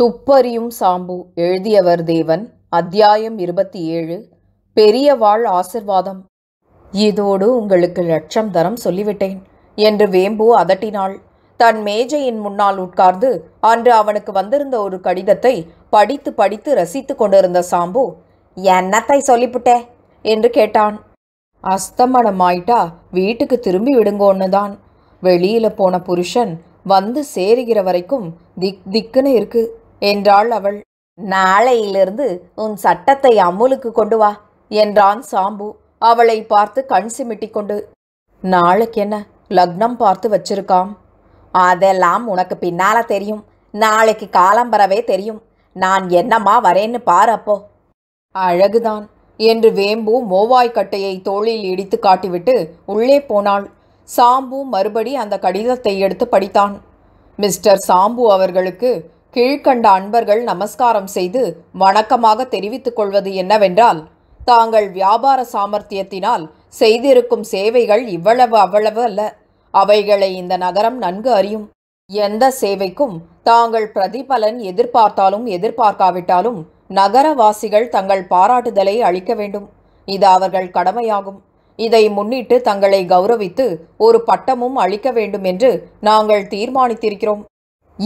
துப்பறியும் சாம்பு எழுதியவர் தேவன் அத்தியாயம் இருபத்தி ஏழு பெரிய வாழ் ஆசிர்வாதம் இதோடு உங்களுக்கு லட்சம் தரம் சொல்லிவிட்டேன் என்று வேம்பு அதட்டினாள் தன் மேஜையின் முன்னால் உட்கார்ந்து அன்று அவனுக்கு வந்திருந்த ஒரு கடிதத்தை படித்து படித்து ரசித்து கொண்டிருந்த சாம்பு என்னத்தை சொல்லிவிட்டே என்று கேட்டான் அஸ்தமனமாயிட்டா வீட்டுக்கு திரும்பி விடுங்கோன்னு தான் வெளியில் போன புருஷன் வந்து சேருகிற வரைக்கும் திக் திக்குன்னு இருக்குது என்றாள் அவள் நாளையிலிருந்து உன் சட்டத்தை அமுலுக்கு கொண்டு வா என்றான் சாம்பு அவளை பார்த்து கண் சிமிட்டிக்கொண்டு நாளைக்கு என்ன லக்னம் பார்த்து வச்சிருக்காம் அதெல்லாம் உனக்கு பின்னால தெரியும் நாளைக்கு காலம்பரவே தெரியும் நான் என்னம்மா வரேன்னு பார் அப்போ அழகுதான் என்று வேம்பு மோவாய்க்கட்டையை தோளில் இடித்து காட்டிவிட்டு உள்ளே போனாள் சாம்பு மறுபடி அந்த கடிதத்தை எடுத்து படித்தான் மிஸ்டர் சாம்பு அவர்களுக்கு கீழ்கண்ட அன்பர்கள் நமஸ்காரம் செய்து வணக்கமாக தெரிவித்துக் கொள்வது என்னவென்றால் தாங்கள் வியாபார சாமர்த்தியத்தினால் செய்திருக்கும் சேவைகள் இவ்வளவு அவ்வளவு அல்ல அவைகளை இந்த நகரம் நன்கு அறியும் எந்த சேவைக்கும் தாங்கள் பிரதிபலன் எதிர்பார்த்தாலும் எதிர்பார்க்காவிட்டாலும் நகரவாசிகள் தங்கள் பாராட்டுதலை அளிக்க வேண்டும் இது அவர்கள் கடமையாகும் இதை முன்னிட்டு தங்களை கௌரவித்து ஒரு பட்டமும் அளிக்க வேண்டும் என்று நாங்கள் தீர்மானித்திருக்கிறோம்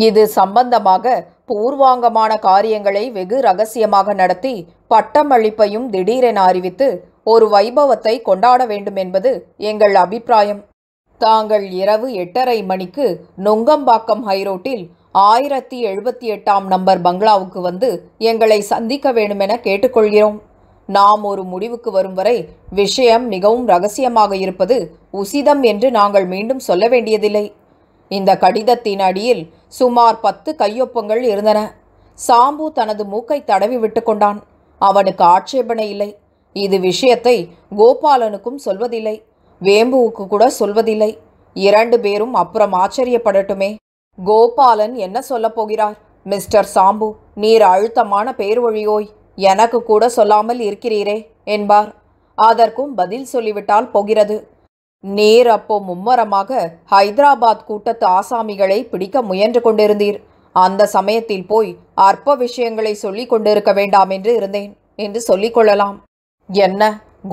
இது சம்பந்தமாக பூர்வாங்கமான காரியங்களை வெகு ரகசியமாக நடத்தி பட்டமளிப்பையும் திடீரென அறிவித்து ஒரு வைபவத்தை கொண்டாட வேண்டும் என்பது எங்கள் அபிப்பிராயம் தாங்கள் இரவு எட்டரை மணிக்கு நுங்கம்பாக்கம் ஹைரோட்டில் ஆயிரத்தி எழுபத்தி எட்டாம் நம்பர் பங்களாவுக்கு வந்து எங்களை சந்திக்க வேண்டுமென கேட்டுக்கொள்கிறோம் நாம் ஒரு முடிவுக்கு வரும் வரை விஷயம் மிகவும் ரகசியமாக இருப்பது உசிதம் என்று நாங்கள் மீண்டும் சொல்ல வேண்டியதில்லை இந்த கடிதத்தின் அடியில் சுமார் பத்து கையொப்பங்கள் இருந்தன சாம்பு தனது மூக்கை தடவி விட்டு கொண்டான் அவனுக்கு ஆட்சேபனை இல்லை இது விஷயத்தை கோபாலனுக்கும் சொல்வதில்லை வேம்புவுக்கு கூட சொல்வதில்லை இரண்டு பேரும் அப்புறம் ஆச்சரியப்படட்டுமே கோபாலன் என்ன சொல்லப் போகிறார் மிஸ்டர் சாம்பு நீர் அழுத்தமான வழியோய் எனக்கு கூட சொல்லாமல் இருக்கிறீரே என்பார் அதற்கும் பதில் சொல்லிவிட்டால் போகிறது நீர் அப்போ மும்மரமாக ஹைதராபாத் கூட்டத்து ஆசாமிகளை பிடிக்க முயன்று கொண்டிருந்தீர் அந்த சமயத்தில் போய் அற்ப விஷயங்களை சொல்லிக் கொண்டிருக்க வேண்டாம் என்று இருந்தேன் என்று கொள்ளலாம் என்ன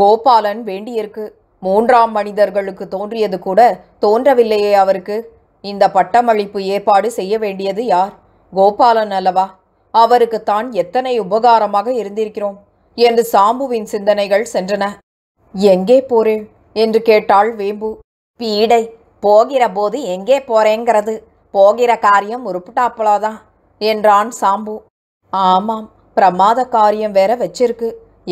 கோபாலன் வேண்டியிருக்கு மூன்றாம் மனிதர்களுக்கு தோன்றியது கூட தோன்றவில்லையே அவருக்கு இந்த பட்டமளிப்பு ஏற்பாடு செய்ய வேண்டியது யார் கோபாலன் அல்லவா அவருக்கு தான் எத்தனை உபகாரமாக இருந்திருக்கிறோம் என்று சாம்புவின் சிந்தனைகள் சென்றன எங்கே போறேன் என்று கேட்டாள் வேம்பு பீடை போகிற போது எங்கே போறேங்கிறது போகிற காரியம் உருப்புட்டாப்புலாதான் என்றான் சாம்பு ஆமாம் பிரமாத காரியம் வேற வச்சிருக்கு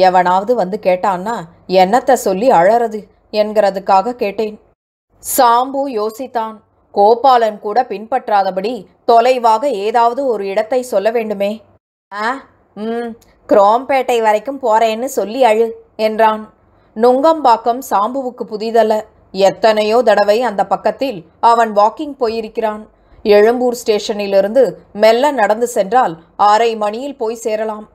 எவனாவது வந்து கேட்டான்னா என்னத்தை சொல்லி அழறது என்கிறதுக்காக கேட்டேன் சாம்பு யோசித்தான் கோபாலன் கூட பின்பற்றாதபடி தொலைவாக ஏதாவது ஒரு இடத்தை சொல்ல வேண்டுமே ஆ ம் குரோம்பேட்டை வரைக்கும் போறேன்னு சொல்லி அழு என்றான் நுங்கம்பாக்கம் சாம்புவுக்கு புதிதல்ல எத்தனையோ தடவை அந்த பக்கத்தில் அவன் வாக்கிங் போயிருக்கிறான் எழும்பூர் ஸ்டேஷனிலிருந்து மெல்ல நடந்து சென்றால் ஆரை மணியில் போய் சேரலாம்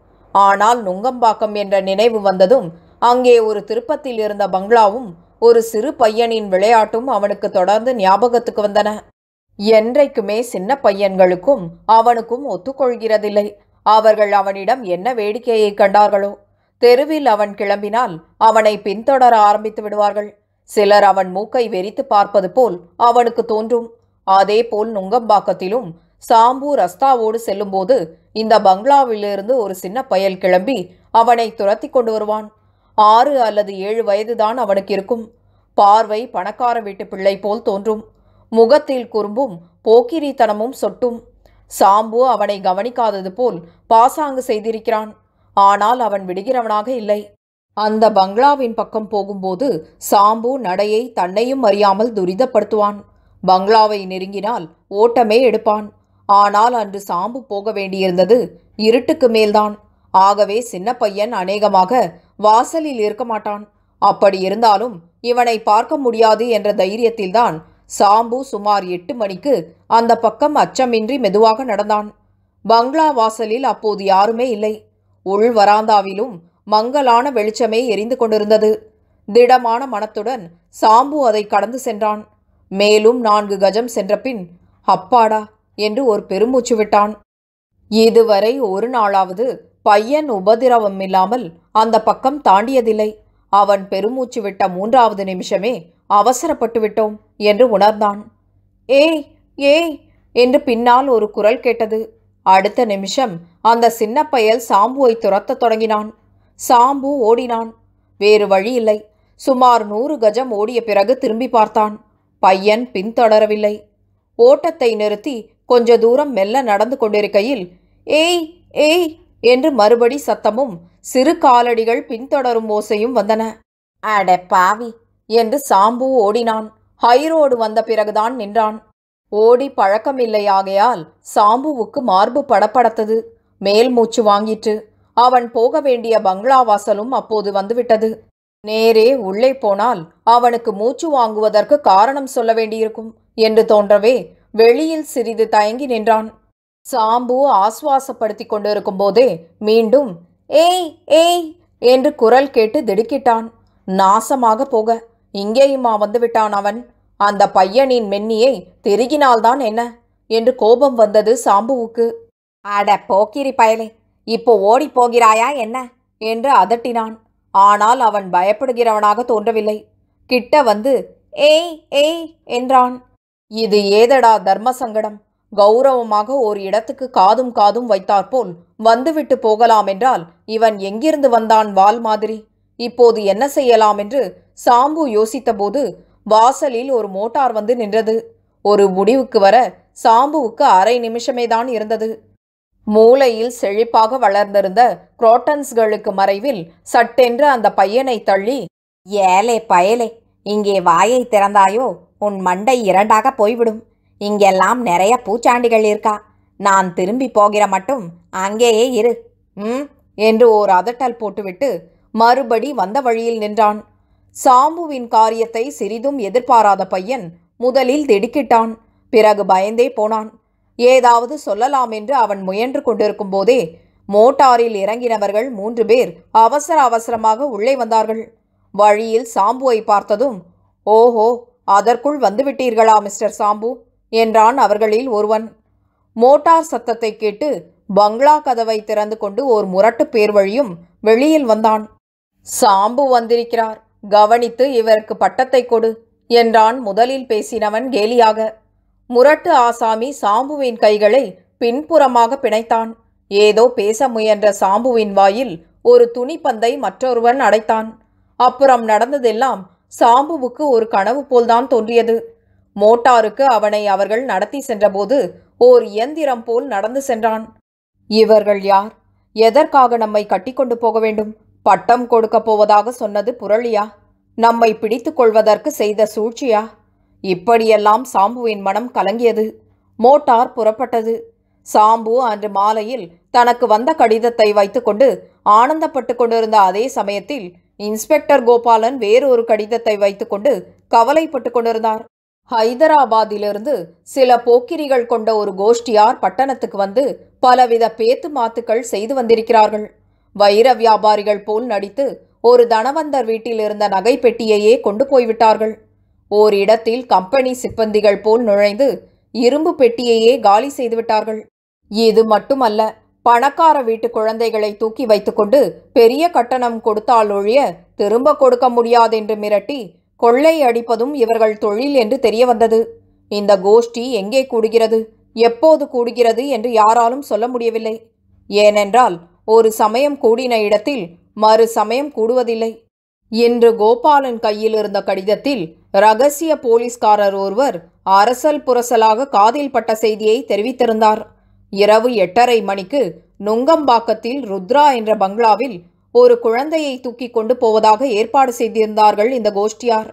ஆனால் நுங்கம்பாக்கம் என்ற நினைவு வந்ததும் அங்கே ஒரு திருப்பத்தில் இருந்த பங்களாவும் ஒரு சிறு பையனின் விளையாட்டும் அவனுக்கு தொடர்ந்து ஞாபகத்துக்கு வந்தன என்றைக்குமே சின்ன பையன்களுக்கும் அவனுக்கும் ஒத்துக்கொள்கிறதில்லை அவர்கள் அவனிடம் என்ன வேடிக்கையை கண்டார்களோ தெருவில் அவன் கிளம்பினால் அவனை பின்தொடர ஆரம்பித்து விடுவார்கள் சிலர் அவன் மூக்கை வெறித்து பார்ப்பது போல் அவனுக்கு தோன்றும் அதேபோல் நுங்கம்பாக்கத்திலும் சாம்பு ரஸ்தாவோடு செல்லும்போது இந்த பங்களாவிலிருந்து ஒரு சின்ன பயல் கிளம்பி அவனை துரத்தி கொண்டு வருவான் ஆறு அல்லது ஏழு வயதுதான் அவனுக்கு இருக்கும் பார்வை பணக்கார வீட்டு பிள்ளை போல் தோன்றும் முகத்தில் குறும்பும் போக்கிரித்தனமும் சொட்டும் சாம்பு அவனை கவனிக்காதது போல் பாசாங்கு செய்திருக்கிறான் ஆனால் அவன் விடுகிறவனாக இல்லை அந்த பங்களாவின் பக்கம் போகும்போது சாம்பு நடையை தன்னையும் அறியாமல் துரிதப்படுத்துவான் பங்களாவை நெருங்கினால் ஓட்டமே எடுப்பான் ஆனால் அன்று சாம்பு போக வேண்டியிருந்தது இருட்டுக்கு மேல்தான் ஆகவே சின்ன பையன் அநேகமாக வாசலில் இருக்க மாட்டான் அப்படி இருந்தாலும் இவனை பார்க்க முடியாது என்ற தைரியத்தில்தான் சாம்பு சுமார் எட்டு மணிக்கு அந்த பக்கம் அச்சமின்றி மெதுவாக நடந்தான் பங்களா வாசலில் அப்போது யாருமே இல்லை உள் வராந்தாவிலும் மங்கலான வெளிச்சமே எரிந்து கொண்டிருந்தது திடமான மனத்துடன் சாம்பு அதை கடந்து சென்றான் மேலும் நான்கு கஜம் சென்றபின் அப்பாடா என்று ஒரு பெருமூச்சு விட்டான் இதுவரை ஒரு நாளாவது பையன் உபதிரவம் இல்லாமல் அந்த பக்கம் தாண்டியதில்லை அவன் பெருமூச்சு விட்ட மூன்றாவது நிமிஷமே அவசரப்பட்டு விட்டோம் என்று உணர்ந்தான் ஏய் ஏய் என்று பின்னால் ஒரு குரல் கேட்டது அடுத்த நிமிஷம் அந்த சின்னப்பயல் சாம்புவை துரத்த தொடங்கினான் சாம்பு ஓடினான் வேறு வழி இல்லை சுமார் நூறு கஜம் ஓடிய பிறகு திரும்பி பார்த்தான் பையன் பின்தொடரவில்லை ஓட்டத்தை நிறுத்தி கொஞ்ச தூரம் மெல்ல நடந்து கொண்டிருக்கையில் ஏய் ஏய் என்று மறுபடி சத்தமும் சிறு காலடிகள் பின்தொடரும் ஓசையும் வந்தன அட பாவி என்று சாம்பு ஓடினான் ஹைரோடு வந்த பிறகுதான் நின்றான் ஓடி பழக்கமில்லையாகையால் சாம்புவுக்கு மார்பு படப்படத்தது மேல் மூச்சு வாங்கிட்டு அவன் போக வேண்டிய பங்களா வாசலும் அப்போது வந்துவிட்டது நேரே உள்ளே போனால் அவனுக்கு மூச்சு வாங்குவதற்கு காரணம் சொல்ல வேண்டியிருக்கும் என்று தோன்றவே வெளியில் சிறிது தயங்கி நின்றான் சாம்பு ஆசுவாசப்படுத்தி கொண்டிருக்கும் போதே மீண்டும் ஏய் ஏய் என்று குரல் கேட்டு திடுக்கிட்டான் நாசமாக போக இங்கேயுமா வந்துவிட்டான் அவன் அந்த பையனின் மென்னியை தெருகினால்தான் என்ன என்று கோபம் வந்தது சாம்புவுக்கு அட போக்கிரி பயலே இப்போ ஓடி போகிறாயா என்ன என்று அதட்டினான் ஆனால் அவன் பயப்படுகிறவனாக தோன்றவில்லை கிட்ட வந்து ஏய் ஏய் என்றான் இது ஏதடா தர்ம சங்கடம் கௌரவமாக ஒரு இடத்துக்கு காதும் காதும் வைத்தாற்போல் வந்துவிட்டு போகலாம் என்றால் இவன் எங்கிருந்து வந்தான் வால் மாதிரி இப்போது என்ன செய்யலாம் என்று சாம்பு யோசித்தபோது வாசலில் ஒரு மோட்டார் வந்து நின்றது ஒரு முடிவுக்கு வர சாம்புவுக்கு அரை நிமிஷமே தான் இருந்தது மூளையில் செழிப்பாக வளர்ந்திருந்த குரோட்டன்ஸ்களுக்கு மறைவில் சட்டென்று அந்த பையனை தள்ளி ஏலே பயலே இங்கே வாயை திறந்தாயோ உன் மண்டை இரண்டாக போய்விடும் இங்கெல்லாம் நிறைய பூச்சாண்டிகள் இருக்கா நான் திரும்பி போகிற மட்டும் அங்கேயே இரு ம் என்று ஓர் அதட்டல் போட்டுவிட்டு மறுபடி வந்த வழியில் நின்றான் சாம்புவின் காரியத்தை சிறிதும் எதிர்பாராத பையன் முதலில் திடுக்கிட்டான் பிறகு பயந்தே போனான் ஏதாவது சொல்லலாம் என்று அவன் முயன்று கொண்டிருக்கும் போதே மோட்டாரில் இறங்கினவர்கள் மூன்று பேர் அவசர அவசரமாக உள்ளே வந்தார்கள் வழியில் சாம்புவை பார்த்ததும் ஓஹோ அதற்குள் வந்துவிட்டீர்களா மிஸ்டர் சாம்பு என்றான் அவர்களில் ஒருவன் மோட்டார் சத்தத்தை கேட்டு பங்களா கதவை திறந்து கொண்டு ஓர் முரட்டு பேர் வழியும் வெளியில் வந்தான் சாம்பு வந்திருக்கிறார் கவனித்து இவருக்கு பட்டத்தை கொடு என்றான் முதலில் பேசினவன் கேலியாக முரட்டு ஆசாமி சாம்புவின் கைகளை பின்புறமாக பிணைத்தான் ஏதோ பேச முயன்ற சாம்புவின் வாயில் ஒரு துணிப்பந்தை மற்றொருவன் அடைத்தான் அப்புறம் நடந்ததெல்லாம் சாம்புவுக்கு ஒரு கனவு போல்தான் தோன்றியது மோட்டாருக்கு அவனை அவர்கள் நடத்தி சென்றபோது ஓர் இயந்திரம் போல் நடந்து சென்றான் இவர்கள் யார் எதற்காக நம்மை கட்டிக்கொண்டு போக வேண்டும் பட்டம் கொடுக்கப் போவதாக சொன்னது புரளியா நம்மை பிடித்து கொள்வதற்கு செய்த சூழ்ச்சியா இப்படியெல்லாம் சாம்புவின் மனம் கலங்கியது மோட்டார் புறப்பட்டது சாம்பு அன்று மாலையில் தனக்கு வந்த கடிதத்தை வைத்துக்கொண்டு ஆனந்தப்பட்டு கொண்டிருந்த அதே சமயத்தில் இன்ஸ்பெக்டர் கோபாலன் வேறொரு கடிதத்தை வைத்துக்கொண்டு கவலைப்பட்டு கொண்டிருந்தார் ஹைதராபாத்திலிருந்து சில போக்கிரிகள் கொண்ட ஒரு கோஷ்டியார் பட்டணத்துக்கு வந்து பலவித பேத்து மாத்துக்கள் செய்து வந்திருக்கிறார்கள் வைர வியாபாரிகள் போல் நடித்து ஒரு தனவந்தர் வீட்டில் இருந்த நகை பெட்டியையே கொண்டு போய்விட்டார்கள் ஓர் இடத்தில் கம்பெனி சிப்பந்திகள் போல் நுழைந்து இரும்பு பெட்டியையே காலி செய்துவிட்டார்கள் இது மட்டுமல்ல பணக்கார வீட்டு குழந்தைகளை தூக்கி வைத்துக்கொண்டு பெரிய கட்டணம் கொடுத்தால் ஒழிய திரும்ப கொடுக்க முடியாதென்று மிரட்டி கொள்ளை அடிப்பதும் இவர்கள் தொழில் என்று தெரிய வந்தது இந்த கோஷ்டி எங்கே கூடுகிறது எப்போது கூடுகிறது என்று யாராலும் சொல்ல முடியவில்லை ஏனென்றால் ஒரு சமயம் கூடின இடத்தில் மறு சமயம் கூடுவதில்லை என்று கோபாலன் கையில் இருந்த கடிதத்தில் ரகசிய போலீஸ்காரர் ஒருவர் அரசல் புரசலாக காதில் பட்ட செய்தியை தெரிவித்திருந்தார் இரவு எட்டரை மணிக்கு நுங்கம்பாக்கத்தில் ருத்ரா என்ற பங்களாவில் ஒரு குழந்தையை தூக்கி கொண்டு போவதாக ஏற்பாடு செய்திருந்தார்கள் இந்த கோஷ்டியார்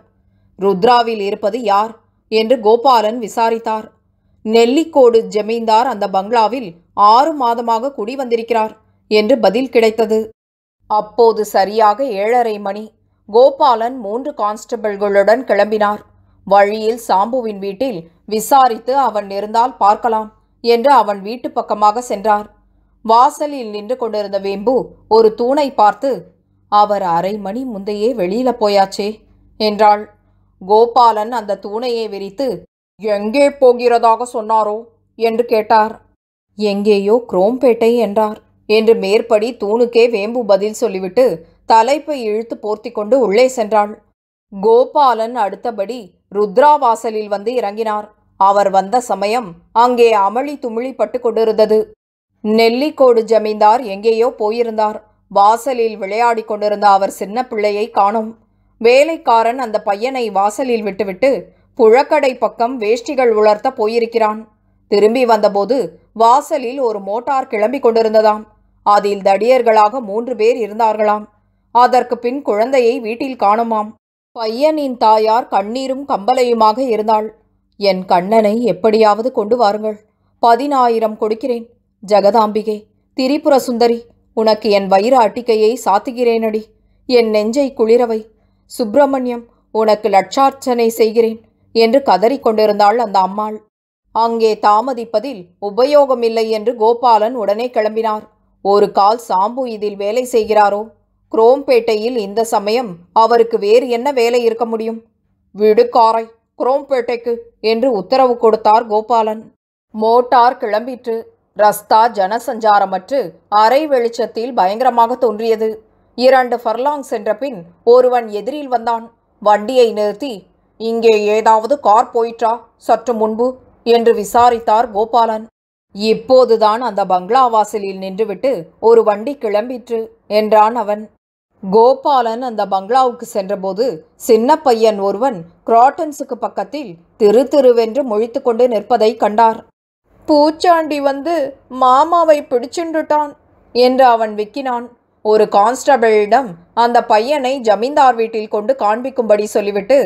ருத்ராவில் இருப்பது யார் என்று கோபாலன் விசாரித்தார் நெல்லிக்கோடு ஜமீன்தார் அந்த பங்களாவில் ஆறு மாதமாக குடி வந்திருக்கிறார் என்று பதில் கிடைத்தது அப்போது சரியாக ஏழரை மணி கோபாலன் மூன்று கான்ஸ்டபிள்களுடன் கிளம்பினார் வழியில் சாம்புவின் வீட்டில் விசாரித்து அவன் இருந்தால் பார்க்கலாம் என்று அவன் வீட்டு பக்கமாக சென்றார் வாசலில் நின்று கொண்டிருந்த வேம்பு ஒரு தூணை பார்த்து அவர் அரை மணி முந்தையே வெளியில போயாச்சே என்றாள் கோபாலன் அந்த தூணையை விரித்து எங்கே போகிறதாக சொன்னாரோ என்று கேட்டார் எங்கேயோ குரோம்பேட்டை என்றார் என்று மேற்படி தூணுக்கே வேம்பு பதில் சொல்லிவிட்டு தலைப்பை இழுத்து போர்த்தி கொண்டு உள்ளே சென்றாள் கோபாலன் அடுத்தபடி ருத்ராவாசலில் வந்து இறங்கினார் அவர் வந்த சமயம் அங்கே அமளி துமிழி பட்டு கொண்டிருந்தது நெல்லிக்கோடு ஜமீன்தார் எங்கேயோ போயிருந்தார் வாசலில் விளையாடி கொண்டிருந்த அவர் சின்ன பிள்ளையை காணும் வேலைக்காரன் அந்த பையனை வாசலில் விட்டுவிட்டு புழக்கடை பக்கம் வேஷ்டிகள் உலர்த்த போயிருக்கிறான் திரும்பி வந்தபோது வாசலில் ஒரு மோட்டார் கிளம்பிக் கொண்டிருந்ததாம் அதில் தடியர்களாக மூன்று பேர் இருந்தார்களாம் அதற்கு பின் குழந்தையை வீட்டில் காணுமாம் பையனின் தாயார் கண்ணீரும் கம்பலையுமாக இருந்தாள் என் கண்ணனை எப்படியாவது கொண்டு வாருங்கள் பதினாயிரம் கொடுக்கிறேன் ஜெகதாம்பிகே திரிபுர சுந்தரி உனக்கு என் வயிறு அட்டிக்கையை சாத்துகிறேனடி என் நெஞ்சை குளிரவை சுப்பிரமணியம் உனக்கு லட்சார்ச்சனை செய்கிறேன் என்று கதறிக்கொண்டிருந்தாள் அந்த அம்மாள் அங்கே தாமதிப்பதில் உபயோகமில்லை என்று கோபாலன் உடனே கிளம்பினார் ஒரு கால் சாம்பு இதில் வேலை செய்கிறாரோ குரோம்பேட்டையில் இந்த சமயம் அவருக்கு வேறு என்ன வேலை இருக்க முடியும் விடுக்காரை குரோம்பேட்டைக்கு என்று உத்தரவு கொடுத்தார் கோபாலன் மோட்டார் கிளம்பிற்று ரஸ்தா ஜனசஞ்சாரமற்று அரை வெளிச்சத்தில் பயங்கரமாக தோன்றியது இரண்டு ஃபர்லாங் சென்ற பின் ஒருவன் எதிரில் வந்தான் வண்டியை நிறுத்தி இங்கே ஏதாவது கார் போயிற்றா சற்று முன்பு என்று விசாரித்தார் கோபாலன் இப்போதுதான் அந்த பங்களா வாசலில் நின்றுவிட்டு ஒரு வண்டி கிளம்பிற்று என்றான் அவன் கோபாலன் அந்த பங்களாவுக்கு சென்றபோது சின்ன பையன் ஒருவன் கிராட்டன்ஸுக்கு பக்கத்தில் திரு திருவென்று முழித்து கொண்டு நிற்பதை கண்டார் பூச்சாண்டி வந்து மாமாவை பிடிச்சுண்டுட்டான் என்று அவன் விக்கினான் ஒரு கான்ஸ்டபிளிடம் அந்த பையனை ஜமீன்தார் வீட்டில் கொண்டு காண்பிக்கும்படி சொல்லிவிட்டு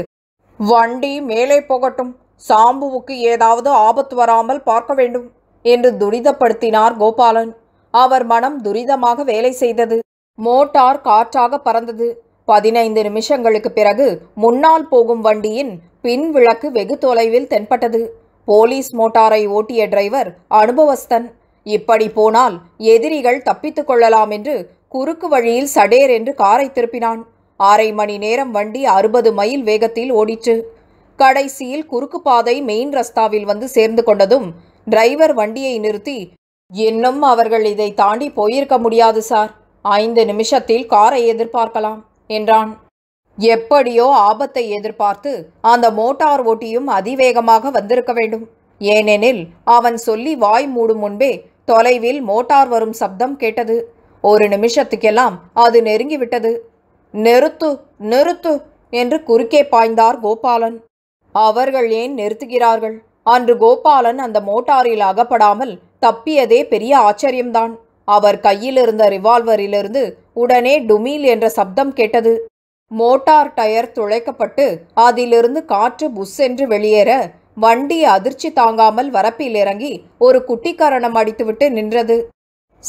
வண்டி மேலே போகட்டும் சாம்புவுக்கு ஏதாவது ஆபத்து வராமல் பார்க்க வேண்டும் என்று துரிதப்படுத்தினார் கோபாலன் அவர் மனம் துரிதமாக வேலை செய்தது மோட்டார் காற்றாக பறந்தது பதினைந்து நிமிஷங்களுக்கு பிறகு முன்னால் போகும் வண்டியின் பின் விளக்கு வெகு தொலைவில் தென்பட்டது போலீஸ் மோட்டாரை ஓட்டிய டிரைவர் அனுபவஸ்தன் இப்படி போனால் எதிரிகள் தப்பித்துக் கொள்ளலாம் என்று குறுக்கு வழியில் சடேர் என்று காரை திருப்பினான் அரை மணி நேரம் வண்டி அறுபது மைல் வேகத்தில் ஓடிற்று கடைசியில் குறுக்கு பாதை மெயின் ரஸ்தாவில் வந்து சேர்ந்து கொண்டதும் டிரைவர் வண்டியை நிறுத்தி இன்னும் அவர்கள் இதை தாண்டி போயிருக்க முடியாது சார் ஐந்து நிமிஷத்தில் காரை எதிர்பார்க்கலாம் என்றான் எப்படியோ ஆபத்தை எதிர்பார்த்து அந்த மோட்டார் ஓட்டியும் அதிவேகமாக வந்திருக்க வேண்டும் ஏனெனில் அவன் சொல்லி வாய் மூடும் முன்பே தொலைவில் மோட்டார் வரும் சப்தம் கேட்டது ஒரு நிமிஷத்துக்கெல்லாம் அது நெருங்கிவிட்டது நிறுத்து நிறுத்து என்று குறுக்கே பாய்ந்தார் கோபாலன் அவர்கள் ஏன் நிறுத்துகிறார்கள் அன்று கோபாலன் அந்த மோட்டாரில் அகப்படாமல் தப்பியதே பெரிய ஆச்சரியம்தான் அவர் கையில் இருந்த ரிவால்வரிலிருந்து உடனே டுமீல் என்ற சப்தம் கேட்டது மோட்டார் டயர் துளைக்கப்பட்டு அதிலிருந்து காற்று புஸ் என்று வெளியேற வண்டி அதிர்ச்சி தாங்காமல் வரப்பில் இறங்கி ஒரு குட்டிக்காரணம் அடித்துவிட்டு நின்றது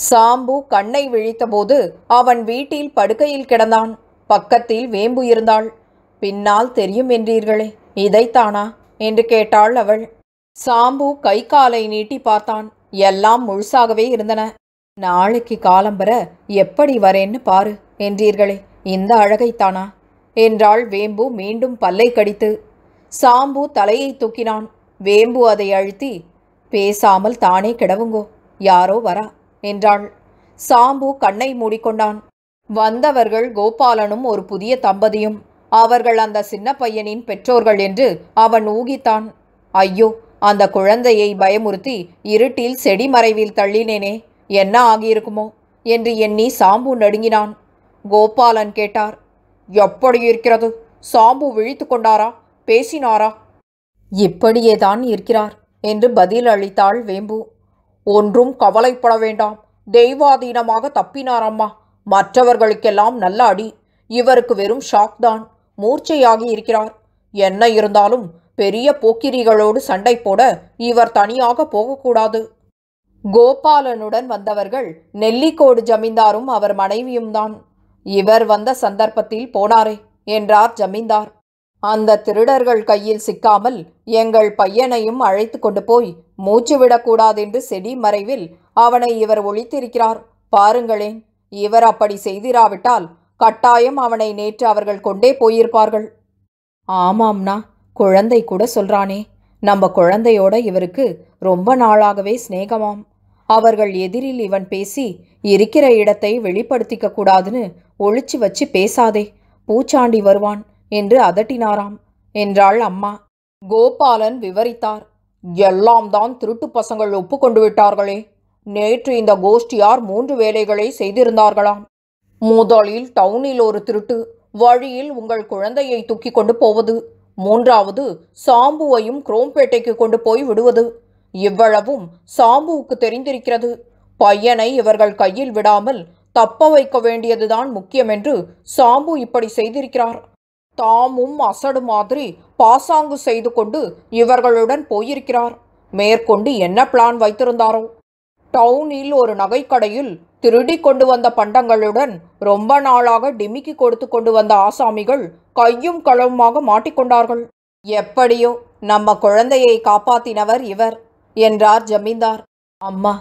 சாம்பு கண்ணை விழித்தபோது அவன் வீட்டில் படுக்கையில் கிடந்தான் பக்கத்தில் வேம்பு இருந்தாள் பின்னால் தெரியும் என்றீர்களே இதைத்தானா என்று கேட்டாள் அவள் சாம்பு கை காலை நீட்டி பார்த்தான் எல்லாம் முழுசாகவே இருந்தன நாளைக்கு காலம்பர எப்படி வரேன்னு பாரு என்றீர்களே இந்த அழகைத்தானா என்றாள் வேம்பு மீண்டும் பல்லை கடித்து சாம்பு தலையை தூக்கினான் வேம்பு அதை அழுத்தி பேசாமல் தானே கிடவுங்கோ யாரோ வரா என்றாள் சாம்பு கண்ணை மூடிக்கொண்டான் வந்தவர்கள் கோபாலனும் ஒரு புதிய தம்பதியும் அவர்கள் அந்த சின்ன பையனின் பெற்றோர்கள் என்று அவன் ஊகித்தான் ஐயோ அந்த குழந்தையை பயமுறுத்தி இருட்டில் செடி மறைவில் தள்ளினேனே என்ன ஆகியிருக்குமோ என்று எண்ணி சாம்பு நடுங்கினான் கோபாலன் கேட்டார் எப்படி இருக்கிறது சாம்பு விழித்து கொண்டாரா பேசினாரா இப்படியேதான் இருக்கிறார் என்று பதில் அளித்தாள் வேம்பு ஒன்றும் கவலைப்பட வேண்டாம் தெய்வாதீனமாக தப்பினாரம்மா மற்றவர்களுக்கெல்லாம் நல்ல அடி இவருக்கு வெறும் ஷாக் தான் மூர்ச்சையாகி இருக்கிறார் என்ன இருந்தாலும் பெரிய போக்கிரிகளோடு சண்டை போட இவர் தனியாக போகக்கூடாது கோபாலனுடன் வந்தவர்கள் நெல்லிக்கோடு ஜமீன்தாரும் அவர் மனைவியும் தான் இவர் வந்த சந்தர்ப்பத்தில் போனாரே என்றார் ஜமீன்தார் அந்த திருடர்கள் கையில் சிக்காமல் எங்கள் பையனையும் அழைத்து கொண்டு போய் மூச்சு விடக்கூடாதென்று செடி மறைவில் அவனை இவர் ஒழித்திருக்கிறார் பாருங்களேன் இவர் அப்படி செய்திராவிட்டால் கட்டாயம் அவனை நேற்று அவர்கள் கொண்டே போயிருப்பார்கள் ஆமாம்னா குழந்தை கூட சொல்றானே நம்ம குழந்தையோட இவருக்கு ரொம்ப நாளாகவே சிநேகமாம் அவர்கள் எதிரில் இவன் பேசி இருக்கிற இடத்தை வெளிப்படுத்திக்க கூடாதுன்னு ஒழிச்சு வச்சு பேசாதே பூச்சாண்டி வருவான் என்று அதட்டினாராம் என்றாள் அம்மா கோபாலன் விவரித்தார் எல்லாம் தான் திருட்டு பசங்கள் ஒப்பு கொண்டு விட்டார்களே நேற்று இந்த கோஷ்டியார் மூன்று வேலைகளை செய்திருந்தார்களாம் முதலில் டவுனில் ஒரு திருட்டு வழியில் உங்கள் குழந்தையை தூக்கி கொண்டு போவது மூன்றாவது சாம்புவையும் குரோம்பேட்டைக்கு கொண்டு போய் விடுவது இவ்வளவும் சாம்புவுக்கு தெரிந்திருக்கிறது பையனை இவர்கள் கையில் விடாமல் தப்ப வைக்க வேண்டியதுதான் முக்கியம் என்று சாம்பு இப்படி செய்திருக்கிறார் தாமும் அசடு மாதிரி பாசாங்கு செய்து கொண்டு இவர்களுடன் போயிருக்கிறார் மேற்கொண்டு என்ன பிளான் வைத்திருந்தாரோ டவுனில் ஒரு நகைக்கடையில் திருடி கொண்டு வந்த பண்டங்களுடன் ரொம்ப நாளாக டிமிக்கி கொடுத்து கொண்டு வந்த ஆசாமிகள் கையும் களவுமாக மாட்டிக்கொண்டார்கள் எப்படியோ நம்ம குழந்தையை காப்பாத்தினவர் இவர் என்றார் ஜமீன்தார் அம்மா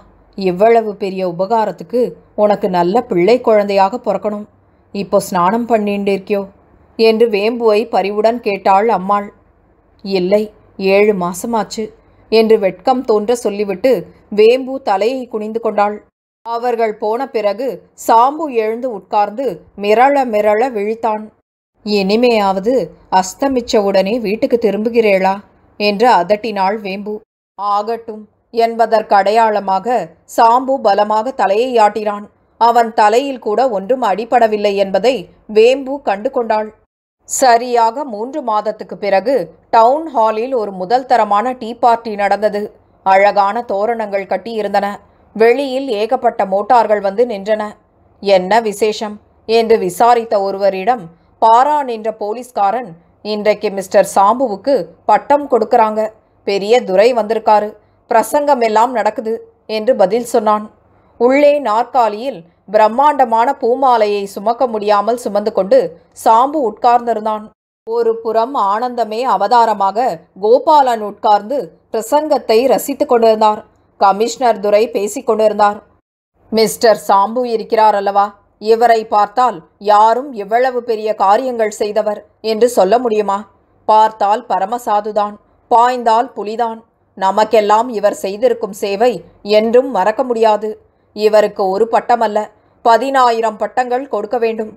இவ்வளவு பெரிய உபகாரத்துக்கு உனக்கு நல்ல பிள்ளை குழந்தையாக பிறக்கணும் இப்போ ஸ்நானம் பண்ணிண்டிருக்கியோ என்று வேம்புவை பரிவுடன் கேட்டாள் அம்மாள் இல்லை ஏழு மாசமாச்சு என்று வெட்கம் தோன்ற சொல்லிவிட்டு வேம்பு தலையை குனிந்து கொண்டாள் அவர்கள் போன பிறகு சாம்பு எழுந்து உட்கார்ந்து மிரள மிரள விழித்தான் இனிமேயாவது அஸ்தமிச்சவுடனே வீட்டுக்கு திரும்புகிறேளா என்று அதட்டினாள் வேம்பு ஆகட்டும் என்பதற்கடையாளமாக சாம்பு பலமாக தலையை ஆட்டினான் அவன் தலையில் கூட ஒன்றும் அடிபடவில்லை என்பதை வேம்பு கண்டு கொண்டாள் சரியாக மூன்று மாதத்துக்கு பிறகு டவுன் ஹாலில் ஒரு முதல் தரமான டீ பார்ட்டி நடந்தது அழகான தோரணங்கள் கட்டியிருந்தன வெளியில் ஏகப்பட்ட மோட்டார்கள் வந்து நின்றன என்ன விசேஷம் என்று விசாரித்த ஒருவரிடம் பாரான் என்ற போலீஸ்காரன் இன்றைக்கு மிஸ்டர் சாம்புவுக்கு பட்டம் கொடுக்கறாங்க பெரிய துரை வந்திருக்காரு பிரசங்கம் எல்லாம் நடக்குது என்று பதில் சொன்னான் உள்ளே நாற்காலியில் பிரம்மாண்டமான பூமாலையை சுமக்க முடியாமல் சுமந்து கொண்டு சாம்பு உட்கார்ந்திருந்தான் ஒரு புறம் ஆனந்தமே அவதாரமாக கோபாலன் உட்கார்ந்து பிரசங்கத்தை ரசித்து கொண்டிருந்தார் கமிஷனர் துரை பேசிக் கொண்டிருந்தார் மிஸ்டர் சாம்பு இருக்கிறார் அல்லவா இவரை பார்த்தால் யாரும் எவ்வளவு பெரிய காரியங்கள் செய்தவர் என்று சொல்ல முடியுமா பார்த்தால் பரமசாதுதான் பாய்ந்தால் புலிதான் நமக்கெல்லாம் இவர் செய்திருக்கும் சேவை என்றும் மறக்க முடியாது இவருக்கு ஒரு பட்டமல்ல பதினாயிரம் பட்டங்கள் கொடுக்க வேண்டும்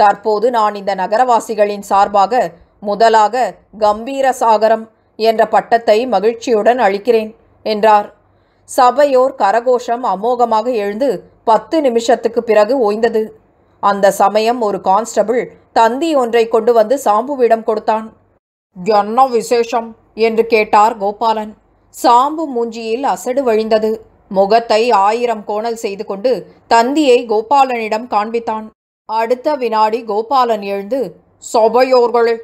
தற்போது நான் இந்த நகரவாசிகளின் சார்பாக முதலாக கம்பீர சாகரம் என்ற பட்டத்தை மகிழ்ச்சியுடன் அளிக்கிறேன் என்றார் சபையோர் கரகோஷம் அமோகமாக எழுந்து பத்து நிமிஷத்துக்கு பிறகு ஓய்ந்தது அந்த சமயம் ஒரு கான்ஸ்டபிள் தந்தி ஒன்றை கொண்டு வந்து சாம்புவிடம் கொடுத்தான் என்ன விசேஷம் என்று கேட்டார் கோபாலன் சாம்பு மூஞ்சியில் அசடு வழிந்தது முகத்தை ஆயிரம் கோணல் செய்து கொண்டு தந்தியை கோபாலனிடம் காண்பித்தான் அடுத்த வினாடி கோபாலன் எழுந்து சபையோர்களே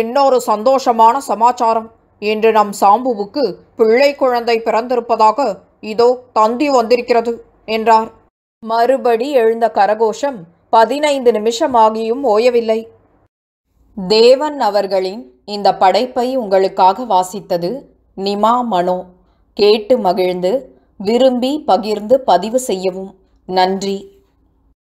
இன்னொரு சந்தோஷமான சமாச்சாரம் இன்று நம் சாம்புவுக்கு பிள்ளை குழந்தை பிறந்திருப்பதாக இதோ தந்தி வந்திருக்கிறது என்றார் மறுபடி எழுந்த கரகோஷம் பதினைந்து நிமிஷமாகியும் ஓயவில்லை தேவன் அவர்களின் இந்த படைப்பை உங்களுக்காக வாசித்தது நிமா மனோ கேட்டு மகிழ்ந்து விரும்பி பகிர்ந்து பதிவு செய்யவும் நன்றி